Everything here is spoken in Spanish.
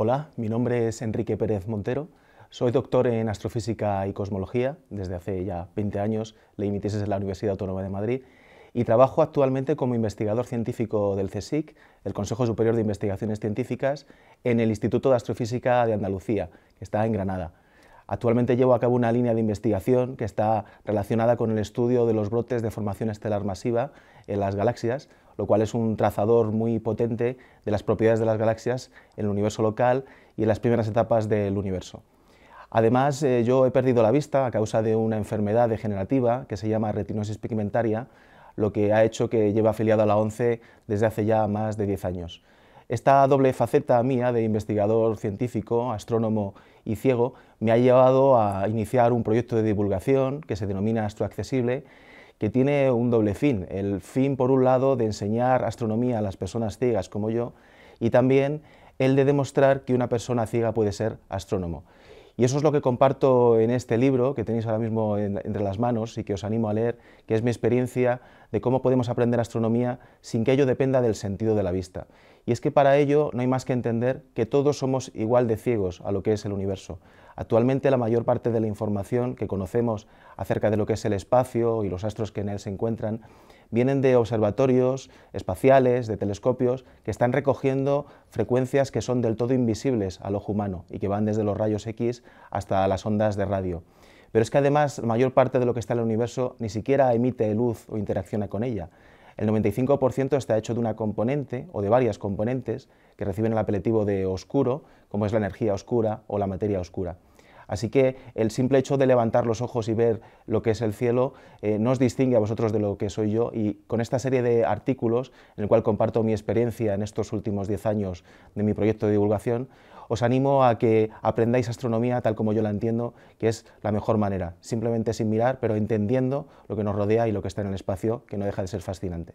Hola, mi nombre es Enrique Pérez Montero. Soy doctor en astrofísica y cosmología. Desde hace ya 20 años le mi en la Universidad Autónoma de Madrid y trabajo actualmente como investigador científico del CSIC, el Consejo Superior de Investigaciones Científicas, en el Instituto de Astrofísica de Andalucía, que está en Granada. Actualmente llevo a cabo una línea de investigación que está relacionada con el estudio de los brotes de formación estelar masiva en las galaxias, lo cual es un trazador muy potente de las propiedades de las galaxias en el universo local y en las primeras etapas del universo. Además, eh, yo he perdido la vista a causa de una enfermedad degenerativa que se llama retinosis pigmentaria, lo que ha hecho que lleve afiliado a la ONCE desde hace ya más de 10 años. Esta doble faceta mía de investigador científico, astrónomo y ciego me ha llevado a iniciar un proyecto de divulgación que se denomina Astroaccesible, que tiene un doble fin. El fin, por un lado, de enseñar astronomía a las personas ciegas como yo y también el de demostrar que una persona ciega puede ser astrónomo. Y eso es lo que comparto en este libro que tenéis ahora mismo entre las manos y que os animo a leer, que es mi experiencia de cómo podemos aprender astronomía sin que ello dependa del sentido de la vista. Y es que para ello no hay más que entender que todos somos igual de ciegos a lo que es el universo. Actualmente la mayor parte de la información que conocemos acerca de lo que es el espacio y los astros que en él se encuentran vienen de observatorios espaciales, de telescopios, que están recogiendo frecuencias que son del todo invisibles al ojo humano y que van desde los rayos X hasta las ondas de radio. Pero es que además la mayor parte de lo que está en el universo ni siquiera emite luz o interacciona con ella. El 95% está hecho de una componente o de varias componentes que reciben el apelativo de oscuro, como es la energía oscura o la materia oscura. Así que el simple hecho de levantar los ojos y ver lo que es el cielo eh, nos distingue a vosotros de lo que soy yo y con esta serie de artículos en el cual comparto mi experiencia en estos últimos 10 años de mi proyecto de divulgación, os animo a que aprendáis astronomía tal como yo la entiendo, que es la mejor manera, simplemente sin mirar, pero entendiendo lo que nos rodea y lo que está en el espacio, que no deja de ser fascinante.